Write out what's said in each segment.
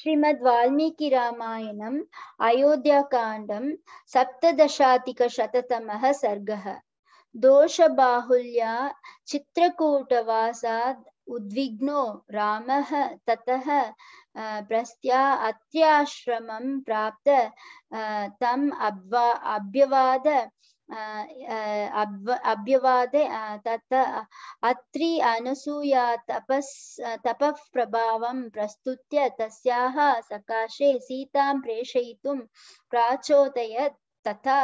श्रीमद् वाल्मीकि रामायणम् अयोध्याकाण्डं सप्तदशाधिकशततमः सर्गः दोषबाहुल्या चित्रकूटवासाद् उद्विग्नो रामः ततः प्रस्त्या अत्याश्रमं प्राप्त तम् अब्वा अभ्यवाद अभ्यवाद तत् अत्रि अनुसूया तपस् तपः प्रभावं प्रस्तुत्य तस्याः सकाशे सीतां प्रेषयितुं प्राचोदयत् तथा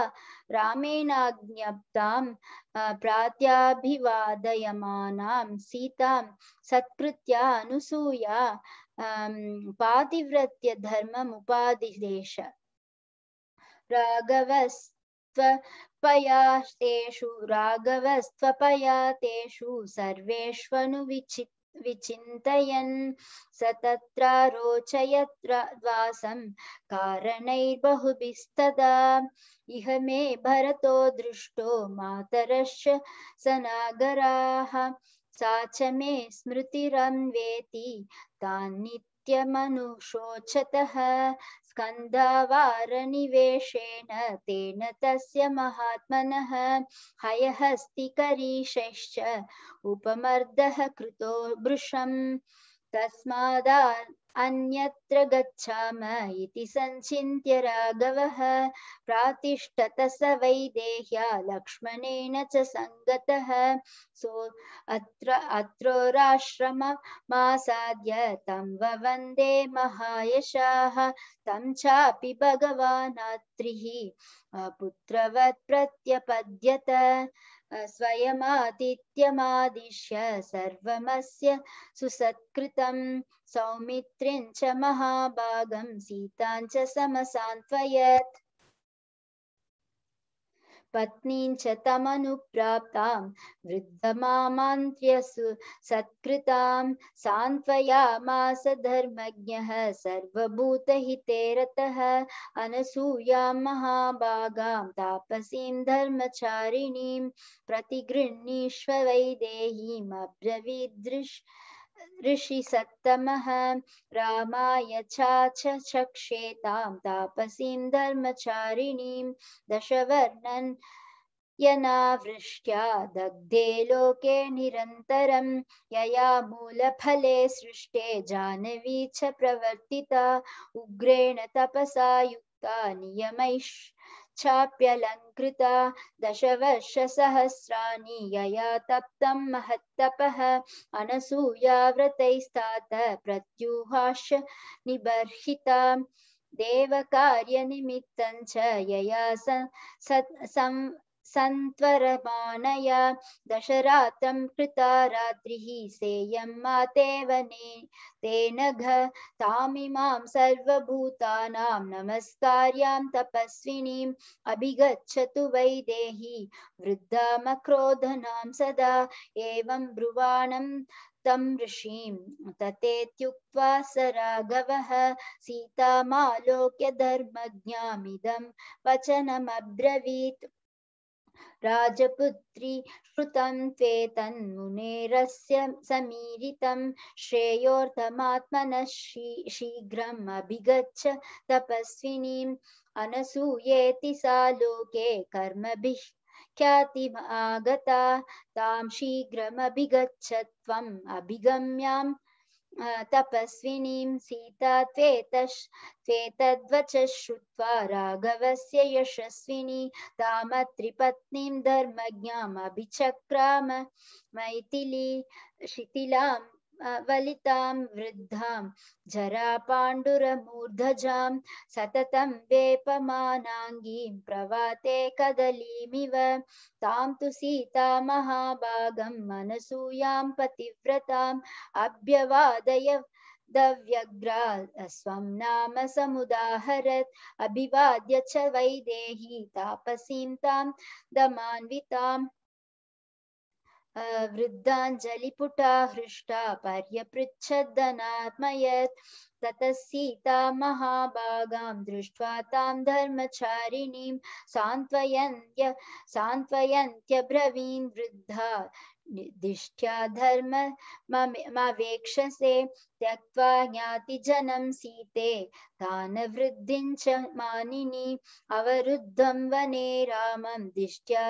रामेणाज्ञप्तां प्रात्याभिवादयमानां सीतां सत्कृत्या अनुसूया पातिव्रत्यधर्ममुपादिदेश राघवस्त्व त्वपया राघवस्वया राघवस्त्वपया तेषु विचि विचिन्तयन् स तत्र रोचयत्र द्वासं कारणैर्बहुभिस्तदा इह मे भरतो दृष्टो मातरश्च सनागरा सा च मे स्मृतिरन्वेति तान् स्कन्धवारनिवेशेन तेन तस्य महात्मनः हयहस्तिकरीशश्च उपमर्दः कृतो वृषम् अन्यत्र इति संचिन्त्य राघवः प्रातिष्ठत स वै देह्या लक्ष्मणेन च सङ्गतः सो अत्र अत्रोराश्रममासाद्य तं ववन्दे महायशाः तं चापि भगवानात्रिः पुत्रवत् प्रत्यपद्यत स्वयमादित्यमादिश्य सर्वमस्य सुसत्कृतं सौमित्रिं च महाभागं सीतां च समसान्त्वयत् पत्नी च तमनुप्राप्तां वृद्धमामान्त्र्य सत्कृतां सान्त्वयामास धर्मज्ञः सर्वभूतहिते रतः अनसूयां महाभागां तापसीं धर्मचारिणीं प्रतिगृह्णीष्व वैदेहीमब्रवीदृश् ऋषि सत्तम चाचक्षे चक्षेतापसी धर्मचारिणी दशवर्णन दशवर्णन् यनावृष्ट्या दग्धे लोके निरन्तरं यया मूलफले सृष्टे जाहवी च प्रवर्तिता उग्रेण तपसा युक्ता नियमैः चाप्यलङ्कृता दशवर्षसहस्राणि यया तप्तं महत्तपः अनसूयाव्रतैस्तात प्रत्युहाश निबर्हिता देवकार्यनिमित्तं च यया सं सन्त्वरमाणया दशरातं कृता रात्रिः सेयं मातेवने तेन घ तामिमां सर्वभूतानां नमस्कार्यां तपस्विनीम् अभिगच्छतु वै देहि वृद्धामक्रोधनां सदा एवं ब्रुवाणं तम ऋषिं ततेत्युक्त्वा स राघवः सीतामालोक्य धर्मज्ञामिदं वचनमब्रवीत् राजपुत्री श्रुतं त्वे तन्मुनेरस्य समीरितं श्रेयोर्थमात्मनः शीघ्रम् अभिगच्छ तपस्विनीम् अनसूयेति सा लोके कर्मभिः ख्यातिम् आगता तां शीघ्रमभिगच्छ त्वम् अभिगम्याम् तपस्विनीं सीता त्वेतश् त्वेतद्वचः श्रुत्वा राघवस्य यशस्विनी तामत्रिपत्नीं धर्मज्ञामभिचक्राम मैथिली शिथिलां वलितां वृद्धां जरापाण्डुरमूर्धजां सततं वेपमानाङ्गीं प्रवाते कदलीमिव तां तु सीतामहाभागं मनसूयां पतिव्रताम् अभ्यवादय दव्यग्रा नाम समुदाहरत् अभिवाद्य च वैदेही तापसीं तां दमान्वितां वृद्धाञ्जलिपुटा हृष्टा पर्यपृच्छदनात्मयत् तत सीता महाभागां दृष्ट्वा तां धर्मचारिणीं सान्त्वयन्त्य सान्त्वयन्त्यब्रवीन् वृद्धा निर्दिष्ठ्या धर्म सीते तान् मानिनि वने रामं दिष्ट्या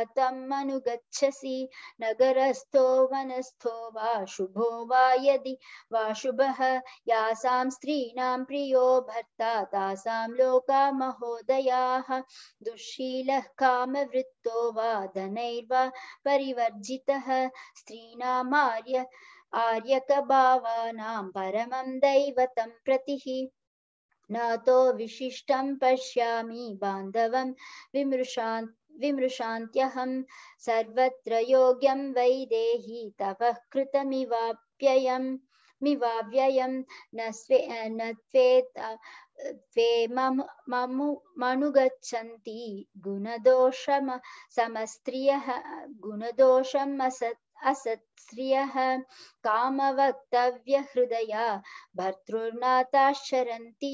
नगरस्थो वनस्थो वा शुभो वा यदि वा शुभः यासां स्त्रीणां प्रियो भर्ता तासां लोका महोदयाः दुःशीलः कामवृत् युक्तो वा धनैर्वा परिवर्जितः स्त्रीणामार्य आर्यकभावानां परमं दैवतं प्रतिः न तो विशिष्टं पश्यामि बान्धवं विमृशा विमृशान्त्यहं सर्वत्र योग्यं वैदेहि तव कृतमिवाप्ययम् मिवाव्ययं न स्वे न त्वेत् त्वे गुणदोष ममु गुणदोष गुणदोषम काम गुणदोषम् हृदय असत्स्त्रियः कामवक्तव्यहृदया भर्तृर्नाताश्चरन्ति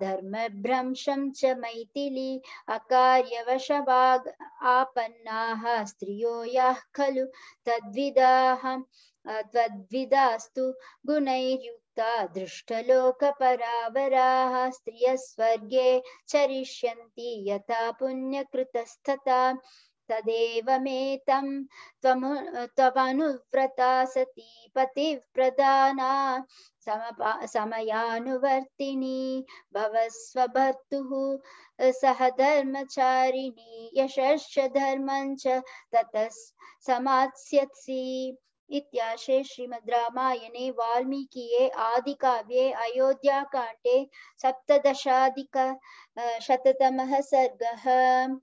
धर्मभ्रंशं च मैथिली अकार्यवशवाग् आपन्नाः स्त्रियो याः खलु तद्विदाः त्वद्विदास्तु गुणैर्युक्ता दृष्टलोकपरावराः स्त्रियः स्वर्गे चरिष्यन्ति यथा पुण्यकृतस्तथा तदेव त्वमनुव्रता सती पतिव्रताना समपा समयानुवर्तिनी भवस्वभर्तुः सह धर्मचारिणी यशश्च धर्मं च ततः समात्स्यसि इत्याशे श्रीमद्रामायणे वाल्मीकिये आदिकाव्ये अयोध्याकाण्डे सप्तदशाधिक शततमः सर्गः